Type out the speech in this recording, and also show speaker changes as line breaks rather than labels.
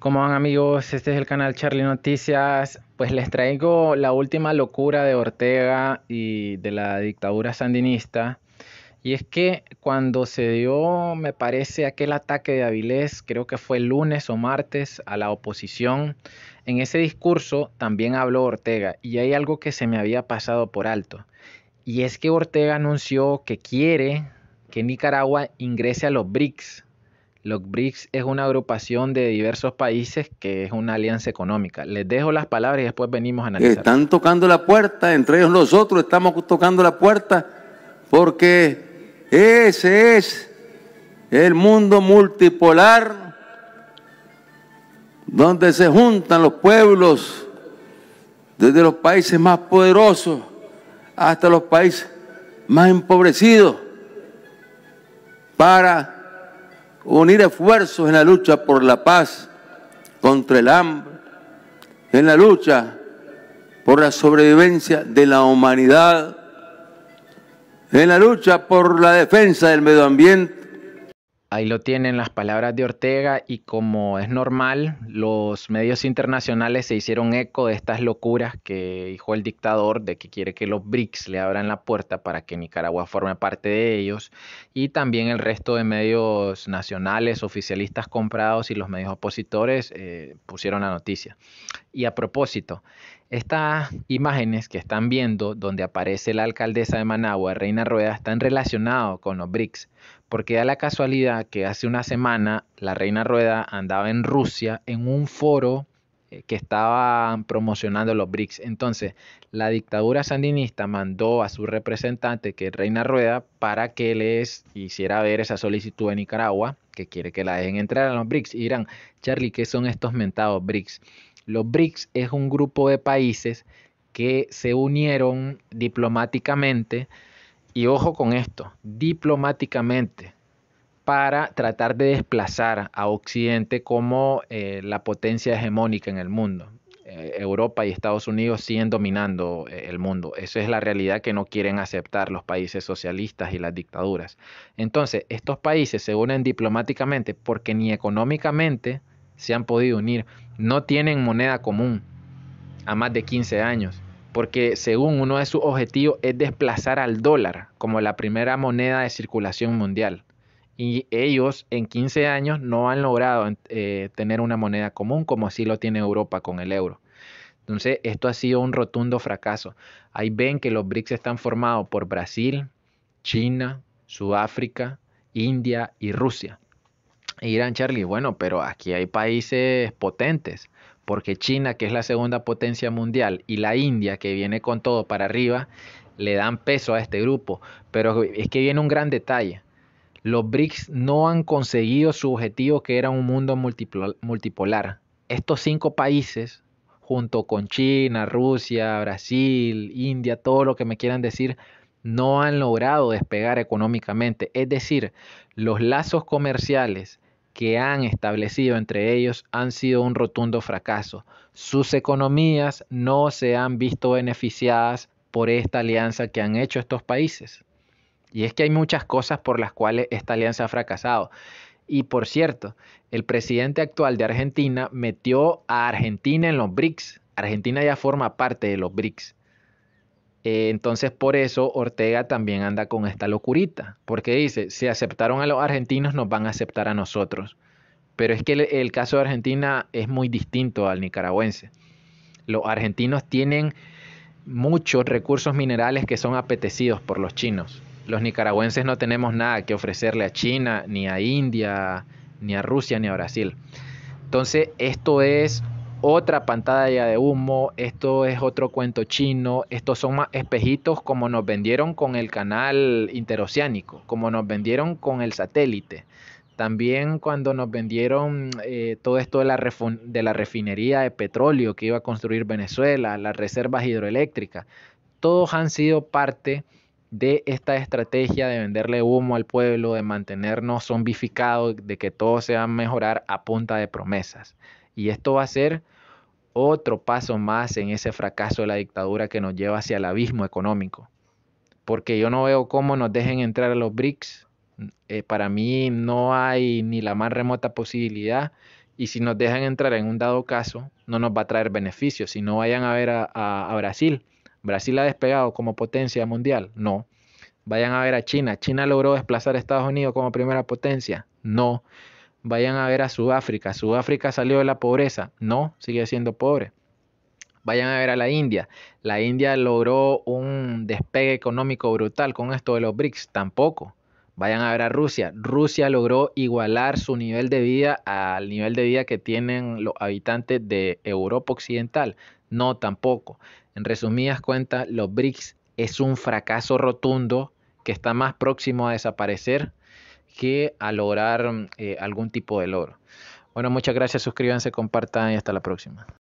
¿Cómo van amigos? Este es el canal Charlie Noticias. Pues les traigo la última locura de Ortega y de la dictadura sandinista. Y es que cuando se dio, me parece, aquel ataque de Avilés, creo que fue lunes o martes, a la oposición, en ese discurso también habló Ortega. Y hay algo que se me había pasado por alto. Y es que Ortega anunció que quiere que Nicaragua ingrese a los BRICS, los BRICS es una agrupación de diversos países que es una alianza económica. Les dejo las palabras y después venimos a analizar.
Están tocando la puerta, entre ellos nosotros estamos tocando la puerta porque ese es el mundo multipolar donde se juntan los pueblos desde los países más poderosos hasta los países más empobrecidos para unir esfuerzos en la lucha por la paz, contra el hambre, en la lucha por la sobrevivencia de la humanidad, en la lucha por la defensa del medio ambiente,
Ahí lo tienen las palabras de Ortega y como es normal, los medios internacionales se hicieron eco de estas locuras que dijo el dictador de que quiere que los BRICS le abran la puerta para que Nicaragua forme parte de ellos y también el resto de medios nacionales, oficialistas comprados y los medios opositores eh, pusieron la noticia. Y a propósito, estas imágenes que están viendo, donde aparece la alcaldesa de Managua, Reina Rueda, están relacionadas con los BRICS, porque da la casualidad que hace una semana la Reina Rueda andaba en Rusia en un foro eh, que estaban promocionando los BRICS. Entonces, la dictadura sandinista mandó a su representante, que es Reina Rueda, para que les hiciera ver esa solicitud de Nicaragua, que quiere que la dejen entrar a los BRICS. Y dirán, Charlie, ¿qué son estos mentados BRICS? Los BRICS es un grupo de países que se unieron diplomáticamente, y ojo con esto, diplomáticamente, para tratar de desplazar a Occidente como eh, la potencia hegemónica en el mundo. Eh, Europa y Estados Unidos siguen dominando eh, el mundo. Esa es la realidad que no quieren aceptar los países socialistas y las dictaduras. Entonces, estos países se unen diplomáticamente porque ni económicamente se han podido unir. No tienen moneda común a más de 15 años, porque según uno de sus objetivos es desplazar al dólar como la primera moneda de circulación mundial. Y ellos en 15 años no han logrado eh, tener una moneda común como así lo tiene Europa con el euro. Entonces, esto ha sido un rotundo fracaso. Ahí ven que los BRICS están formados por Brasil, China, Sudáfrica, India y Rusia. Y Charlie, bueno, pero aquí hay países potentes, porque China, que es la segunda potencia mundial, y la India, que viene con todo para arriba, le dan peso a este grupo. Pero es que viene un gran detalle. Los BRICS no han conseguido su objetivo, que era un mundo multipolar. Estos cinco países, junto con China, Rusia, Brasil, India, todo lo que me quieran decir, no han logrado despegar económicamente. Es decir, los lazos comerciales que han establecido entre ellos han sido un rotundo fracaso. Sus economías no se han visto beneficiadas por esta alianza que han hecho estos países. Y es que hay muchas cosas por las cuales esta alianza ha fracasado. Y por cierto, el presidente actual de Argentina metió a Argentina en los BRICS. Argentina ya forma parte de los BRICS. Eh, entonces, por eso Ortega también anda con esta locurita, porque dice, si aceptaron a los argentinos, nos van a aceptar a nosotros. Pero es que el caso de Argentina es muy distinto al nicaragüense. Los argentinos tienen muchos recursos minerales que son apetecidos por los chinos. Los nicaragüenses no tenemos nada que ofrecerle a China, ni a India, ni a Rusia, ni a Brasil. Entonces, esto es otra pantalla de humo, esto es otro cuento chino, estos son más espejitos como nos vendieron con el canal interoceánico, como nos vendieron con el satélite. También cuando nos vendieron eh, todo esto de la, de la refinería de petróleo que iba a construir Venezuela, las reservas hidroeléctricas, todos han sido parte de esta estrategia de venderle humo al pueblo, de mantenernos zombificados, de que todo se va a mejorar a punta de promesas. Y esto va a ser otro paso más en ese fracaso de la dictadura que nos lleva hacia el abismo económico. Porque yo no veo cómo nos dejen entrar a los BRICS. Eh, para mí no hay ni la más remota posibilidad. Y si nos dejan entrar en un dado caso, no nos va a traer beneficios. Si no vayan a ver a, a Brasil, Brasil ha despegado como potencia mundial. No. Vayan a ver a China. China logró desplazar a Estados Unidos como primera potencia. No. Vayan a ver a Sudáfrica. Sudáfrica salió de la pobreza. No, sigue siendo pobre. Vayan a ver a la India. La India logró un despegue económico brutal con esto de los BRICS. Tampoco. Vayan a ver a Rusia. Rusia logró igualar su nivel de vida al nivel de vida que tienen los habitantes de Europa Occidental. No, tampoco. En resumidas cuentas, los BRICS es un fracaso rotundo que está más próximo a desaparecer que a lograr eh, algún tipo de logro. Bueno, muchas gracias, suscríbanse, compartan y hasta la próxima.